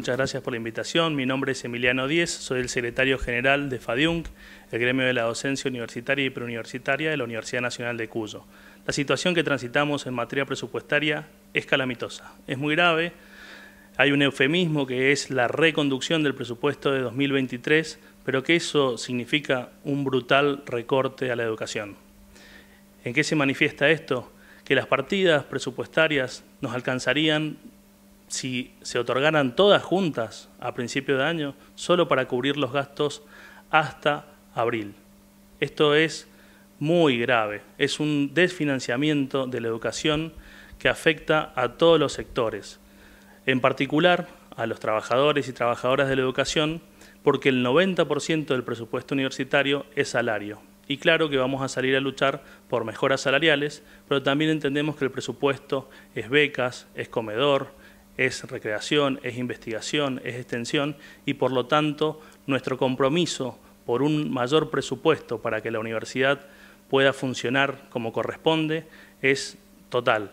muchas gracias por la invitación. Mi nombre es Emiliano Díez, soy el secretario general de FADIUNC, el gremio de la docencia universitaria y preuniversitaria de la Universidad Nacional de Cuyo. La situación que transitamos en materia presupuestaria es calamitosa, es muy grave. Hay un eufemismo que es la reconducción del presupuesto de 2023, pero que eso significa un brutal recorte a la educación. ¿En qué se manifiesta esto? que las partidas presupuestarias nos alcanzarían si se otorgaran todas juntas a principio de año, solo para cubrir los gastos hasta abril. Esto es muy grave, es un desfinanciamiento de la educación que afecta a todos los sectores, en particular a los trabajadores y trabajadoras de la educación, porque el 90% del presupuesto universitario es salario. Y claro que vamos a salir a luchar por mejoras salariales, pero también entendemos que el presupuesto es becas, es comedor, es recreación, es investigación, es extensión y por lo tanto nuestro compromiso por un mayor presupuesto para que la universidad pueda funcionar como corresponde es total.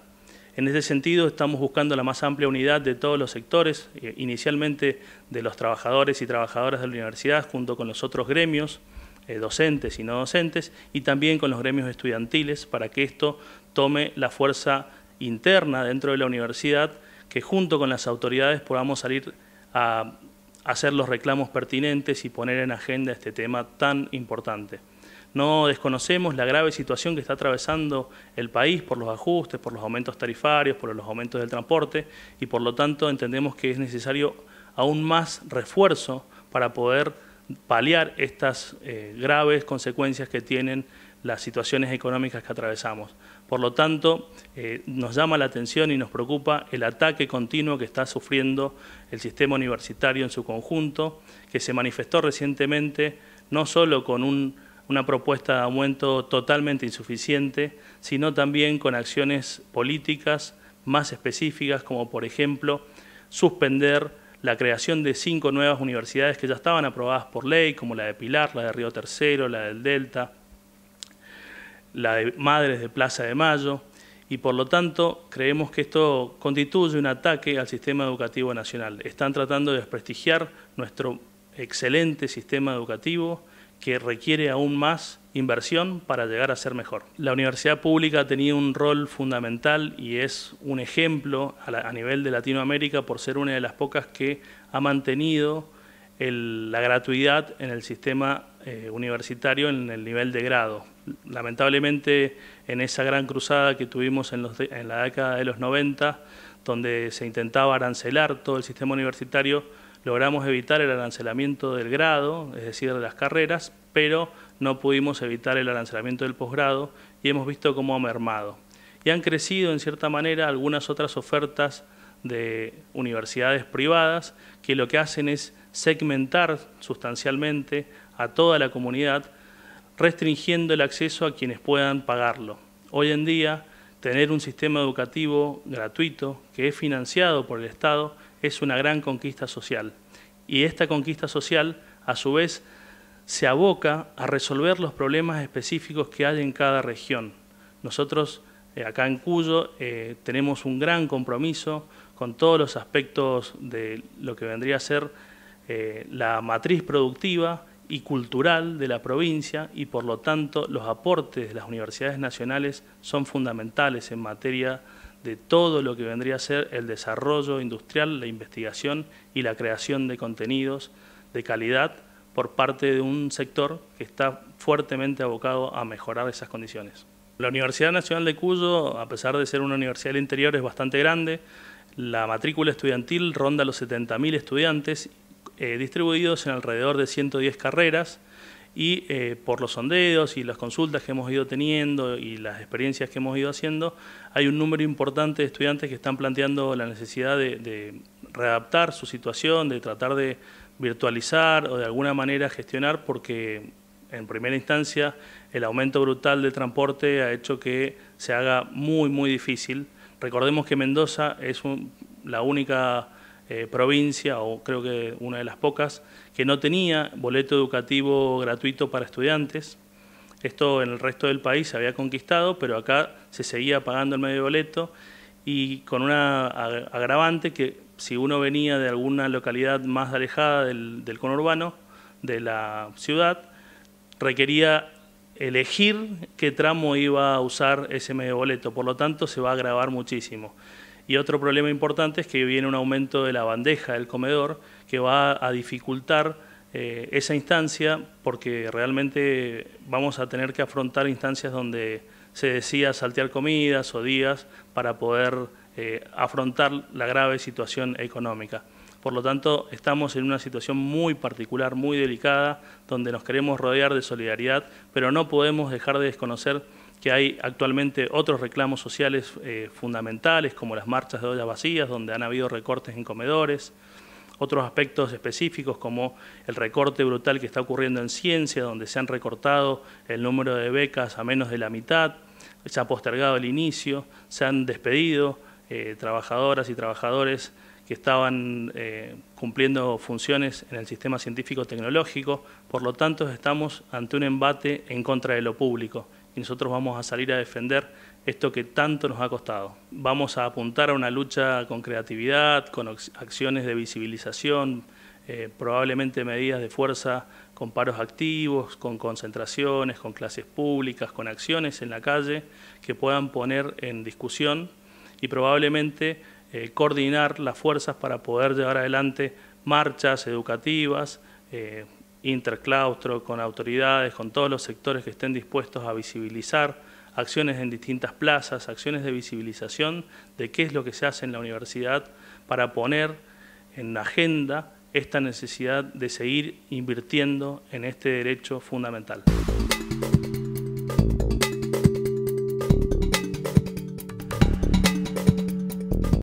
En ese sentido, estamos buscando la más amplia unidad de todos los sectores, eh, inicialmente de los trabajadores y trabajadoras de la universidad, junto con los otros gremios, eh, docentes y no docentes, y también con los gremios estudiantiles, para que esto tome la fuerza interna dentro de la universidad que junto con las autoridades podamos salir a hacer los reclamos pertinentes y poner en agenda este tema tan importante. No desconocemos la grave situación que está atravesando el país por los ajustes, por los aumentos tarifarios, por los aumentos del transporte y por lo tanto entendemos que es necesario aún más refuerzo para poder paliar estas eh, graves consecuencias que tienen las situaciones económicas que atravesamos. Por lo tanto, eh, nos llama la atención y nos preocupa el ataque continuo que está sufriendo el sistema universitario en su conjunto, que se manifestó recientemente no solo con una propuesta de aumento totalmente insuficiente, sino también con acciones políticas más específicas, como por ejemplo suspender la creación de cinco nuevas universidades que ya estaban aprobadas por ley, como la de Pilar, la de Río Tercero, la del Delta, la de Madres de Plaza de Mayo, y por lo tanto creemos que esto constituye un ataque al sistema educativo nacional. Están tratando de desprestigiar nuestro excelente sistema educativo que requiere aún más inversión para llegar a ser mejor. La universidad pública ha tenido un rol fundamental y es un ejemplo a, nivel de Latinoamérica por ser una de las pocas que ha mantenido la gratuidad en el sistema eh, universitario en el nivel de grado. Lamentablemente, en esa gran cruzada que tuvimos en, en la década de los 90, donde se intentaba arancelar todo el sistema universitario, logramos evitar el arancelamiento del grado, es decir, de las carreras, pero no pudimos evitar el arancelamiento del posgrado y hemos visto cómo ha mermado. Y han crecido, en cierta manera, algunas otras ofertas de universidades privadas que lo que hacen es segmentar sustancialmente a toda la comunidad, restringiendo el acceso a quienes puedan pagarlo. Hoy en día, tener un sistema educativo gratuito que es financiado por el Estado es una gran conquista social. Y esta conquista social, a su vez, se aboca a resolver los problemas específicos que hay en cada región. Nosotros, eh, acá en Cuyo, eh, tenemos un gran compromiso con todos los aspectos de lo que vendría a ser eh, la matriz productiva y cultural de la provincia y por lo tanto los aportes de las universidades nacionales son fundamentales en materia de todo lo que vendría a ser el desarrollo industrial, la investigación y la creación de contenidos de calidad por parte de un sector que está fuertemente abocado a mejorar esas condiciones. La Universidad Nacional de Cuyo, a pesar de ser una universidad interior, es bastante grande. La matrícula estudiantil ronda los 70.000 estudiantes eh, distribuidos en alrededor de 110 carreras y eh, por los sondeos y las consultas que hemos ido teniendo y las experiencias que hemos ido haciendo, hay un número importante de estudiantes que están planteando la necesidad de, readaptar su situación, de tratar de virtualizar o de alguna manera gestionar porque en primera instancia el aumento brutal de transporte ha hecho que se haga muy, muy difícil. Recordemos que Mendoza es la única eh, provincia, o creo que una de las pocas, que no tenía boleto educativo gratuito para estudiantes. Esto en el resto del país se había conquistado, pero acá se seguía pagando el medio boleto y con una agravante que si uno venía de alguna localidad más alejada del, del conurbano, de la ciudad, requería elegir qué tramo iba a usar ese medio boleto, por lo tanto se va a agravar muchísimo. Y otro problema importante es que viene un aumento de la bandeja del comedor que va a dificultar eh, esa instancia porque realmente vamos a tener que afrontar instancias donde se decía saltear comidas o días para poder eh, afrontar la grave situación económica. Por lo tanto, estamos en una situación muy particular, muy delicada, donde nos queremos rodear de solidaridad, pero no podemos dejar de desconocer que hay actualmente otros reclamos sociales eh, fundamentales, como las marchas de ollas vacías, donde han habido recortes en comedores, otros aspectos específicos como el recorte brutal que está ocurriendo en ciencia, donde se han recortado el número de becas a menos de la mitad, se ha postergado el inicio, se han despedido eh, trabajadoras y trabajadores que estaban eh, cumpliendo funciones en el sistema científico-tecnológico, por lo tanto estamos ante un embate en contra de lo público y nosotros vamos a salir a defender esto que tanto nos ha costado. Vamos a apuntar a una lucha con creatividad, con acciones de visibilización, eh, probablemente medidas de fuerza con paros activos, con concentraciones, con clases públicas, con acciones en la calle que puedan poner en discusión y probablemente eh, coordinar las fuerzas para poder llevar adelante marchas educativas, eh, interclaustro, con autoridades, con todos los sectores que estén dispuestos a visibilizar, acciones en distintas plazas, acciones de visibilización de qué es lo que se hace en la universidad para poner en la agenda esta necesidad de seguir invirtiendo en este derecho fundamental.